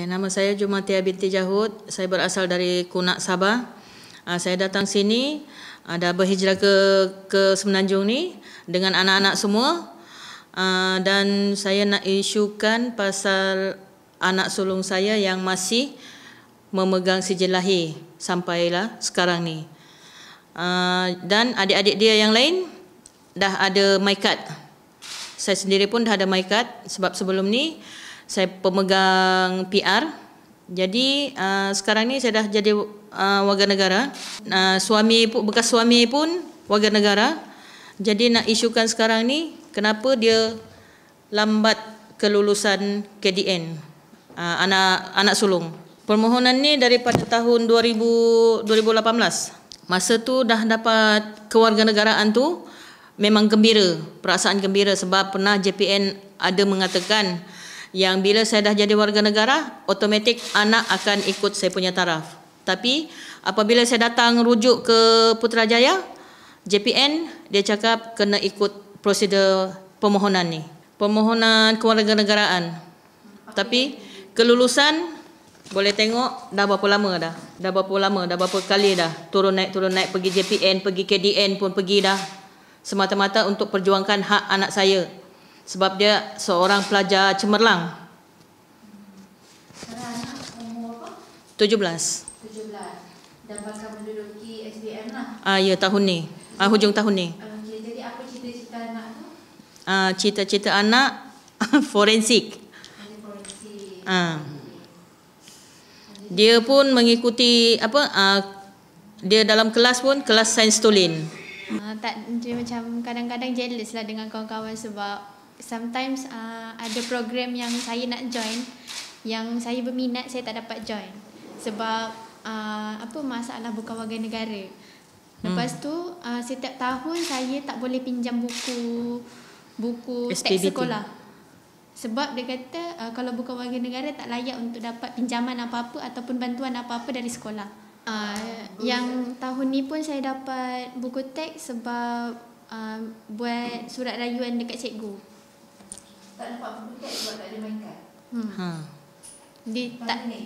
Okay, nama saya Jumatia binti Jahud. Saya berasal dari Kunak Sabah. Uh, saya datang sini uh, dah berhijrah ke ke Semenanjung ni dengan anak-anak semua. Uh, dan saya nak isukan pasal anak sulung saya yang masih memegang sijil lahir sampailah sekarang ni. Uh, dan adik-adik dia yang lain dah ada my Saya sendiri pun dah ada my sebab sebelum ni saya pemegang PR. Jadi uh, sekarang ni saya dah jadi uh, warga negara. Uh, suami pun bekas suami pun warga negara. Jadi nak isukan sekarang ni kenapa dia lambat kelulusan KDN uh, anak anak sulung. Permohonan ni daripada tahun 2000, 2018. Masa tu dah dapat kewarganegaraan tu memang gembira, perasaan gembira sebab pernah JPN ada mengatakan yang bila saya dah jadi warga negara otomatik anak akan ikut saya punya taraf tapi apabila saya datang rujuk ke Putrajaya JPN dia cakap kena ikut prosedur permohonan ni permohonan kewarganegaraan tapi kelulusan boleh tengok dah berapa lama dah dah berapa lama dah berapa kali dah turun naik turun naik pergi JPN pergi KDN pun pergi dah semata-mata untuk perjuangkan hak anak saya sebab dia seorang pelajar cemerlang. Sekarang umur apa? 17. 17. Dan bakal menduduki SPM lah. Ah ya tahun ni. Ah hujung tahun ni. Ah, okay, jadi apa cita-cita anak tu? Ah cita-cita anak forensik. Forensik. Ah. Dia pun mengikuti apa ah, dia dalam kelas pun kelas sains tulen. Ah, tak dia macam kadang-kadang jealous lah dengan kawan-kawan sebab sometimes uh, ada program yang saya nak join yang saya berminat saya tak dapat join sebab uh, apa masalah buka warga negara. Lepas hmm. tu uh, setiap tahun saya tak boleh pinjam buku buku teks sekolah. Sebab dia kata uh, kalau buka warga negara tak layak untuk dapat pinjaman apa-apa ataupun bantuan apa-apa dari sekolah. Uh, oh, yang tahun ni pun saya dapat buku teks sebab uh, buat surat rayuan dekat cikgu tak nampak pembukaan sebab tak ada mainkan. Hmm. Ha. Dia tak ni.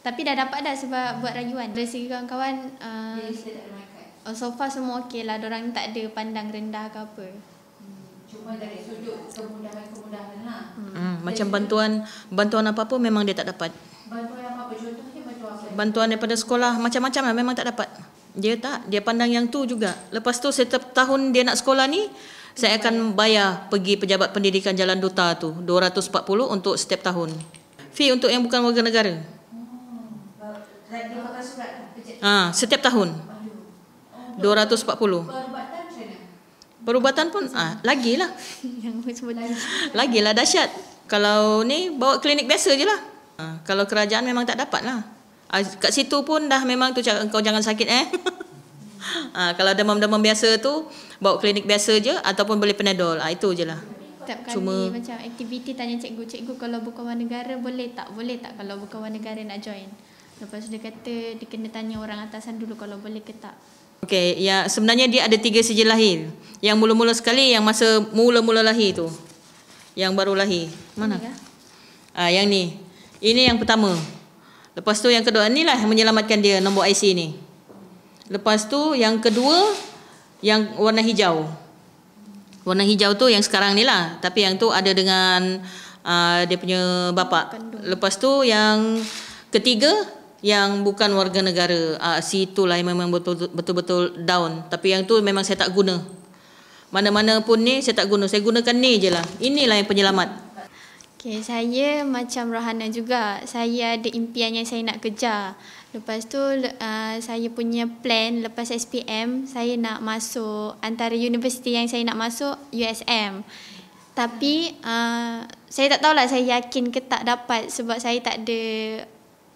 Tapi dah dapat dah sebab buat rayuan. Dari segi kawan-kawan uh, a yeah, oh, so Sofa semua okey lah. Orang tak ada pandang rendah ke apa. Hmm. Cuma dari sudut kemudahan-kemudahan lah. Hmm. hmm macam bantuan bantuan apa pun memang dia tak dapat. Bantuan apa apa contohnya bantuan apa? Bantuan daripada sekolah macam-macam lah memang tak dapat. Dia tak. Dia pandang yang tu juga. Lepas tu setiap tahun dia nak sekolah ni, saya akan bayar pergi pejabat pendidikan Jalan Duta tu 240 untuk setiap tahun. Fee untuk yang bukan warga negara. Ha, setiap tahun. 240. Perubatan pun ah ha, lagilah. Yang Lagilah dahsyat. Kalau ni bawa klinik biasa je lah. Ha, kalau kerajaan memang tak dapat lah. Ha, ah, kat situ pun dah memang tu cakap kau jangan sakit eh. Ha, kalau demam-demam biasa tu bawa klinik biasa je ataupun boleh panadol. Ha, itu je lah. Setiap kali Cuma, macam aktiviti tanya cikgu, cikgu kalau bukan negara boleh tak? Boleh tak kalau bukan negara nak join? Lepas dia kata dia kena tanya orang atasan dulu kalau boleh ke tak. Okey, ya sebenarnya dia ada tiga sijil lahir. Yang mula-mula sekali yang masa mula-mula lahir tu. Yang baru lahir. Mana? Ah, ha, yang ni. Ini yang pertama. Lepas tu yang kedua lah menyelamatkan dia nombor IC ni. Lepas tu yang kedua yang warna hijau. Warna hijau tu yang sekarang ni lah. Tapi yang tu ada dengan uh, dia punya bapa. Lepas tu yang ketiga yang bukan warga negara. Uh, si itulah yang memang betul-betul down. Tapi yang tu memang saya tak guna. Mana-mana pun ni saya tak guna. Saya gunakan ni je lah. Inilah yang penyelamat. Okay, saya macam Rohana juga. Saya ada impian yang saya nak kejar. Lepas tu uh, saya punya plan lepas SPM saya nak masuk antara universiti yang saya nak masuk USM. Tapi uh, saya tak tahulah saya yakin ke tak dapat sebab saya tak ada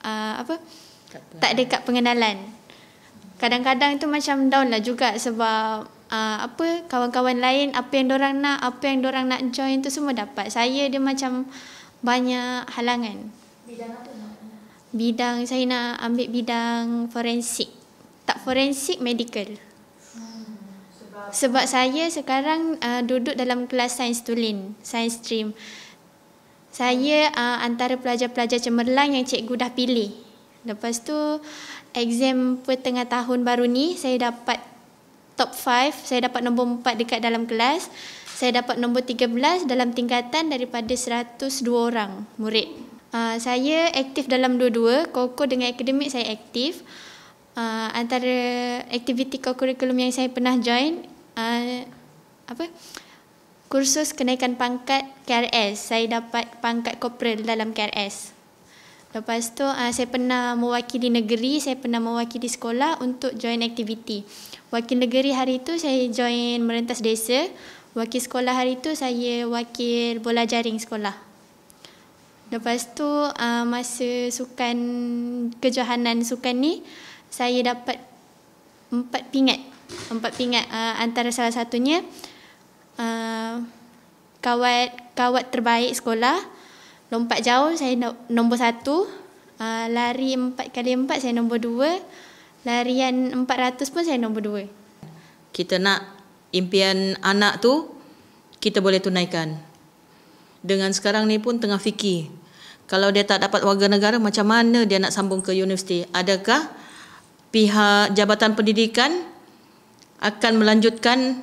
uh, apa? Tak ada kad pengenalan. Kadang-kadang tu macam down lah juga sebab uh, apa kawan-kawan lain apa yang orang nak apa yang orang nak join tu semua dapat. Saya dia macam banyak halangan. Bidang apa? bidang saya nak ambil bidang forensik tak forensik medical sebab saya sekarang uh, duduk dalam kelas sains tulen sains stream saya uh, antara pelajar-pelajar cemerlang yang cikgu dah pilih lepas tu exam pertengah tahun baru ni saya dapat top 5 saya dapat nombor 4 dekat dalam kelas saya dapat nombor 13 dalam tingkatan daripada 102 orang murid Uh, saya aktif dalam dua-dua, koko dengan akademik saya aktif. Uh, antara aktiviti kurikulum yang saya pernah join uh, apa? Kursus kenaikan pangkat KRS. Saya dapat pangkat korporal dalam KRS. Lepas tu uh, saya pernah mewakili negeri, saya pernah mewakili sekolah untuk join aktiviti. Wakil negeri hari itu saya join merentas desa. Wakil sekolah hari itu saya wakil bola jaring sekolah. Lepas tu uh, masa sukan kejohanan sukan ni saya dapat empat pingat. Empat pingat uh, antara salah satunya uh, kawat kawat terbaik sekolah. Lompat jauh saya nombor satu. Uh, lari empat kali empat saya nombor dua. Larian empat ratus pun saya nombor dua. Kita nak impian anak tu kita boleh tunaikan. Dengan sekarang ni pun tengah fikir kalau dia tak dapat warga negara macam mana dia nak sambung ke universiti adakah pihak jabatan pendidikan akan melanjutkan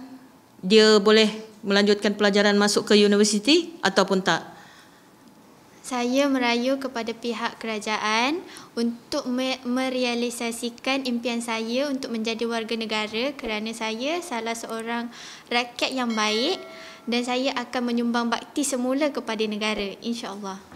dia boleh melanjutkan pelajaran masuk ke universiti ataupun tak saya merayu kepada pihak kerajaan untuk merealisasikan impian saya untuk menjadi warga negara kerana saya salah seorang rakyat yang baik dan saya akan menyumbang bakti semula kepada negara insyaallah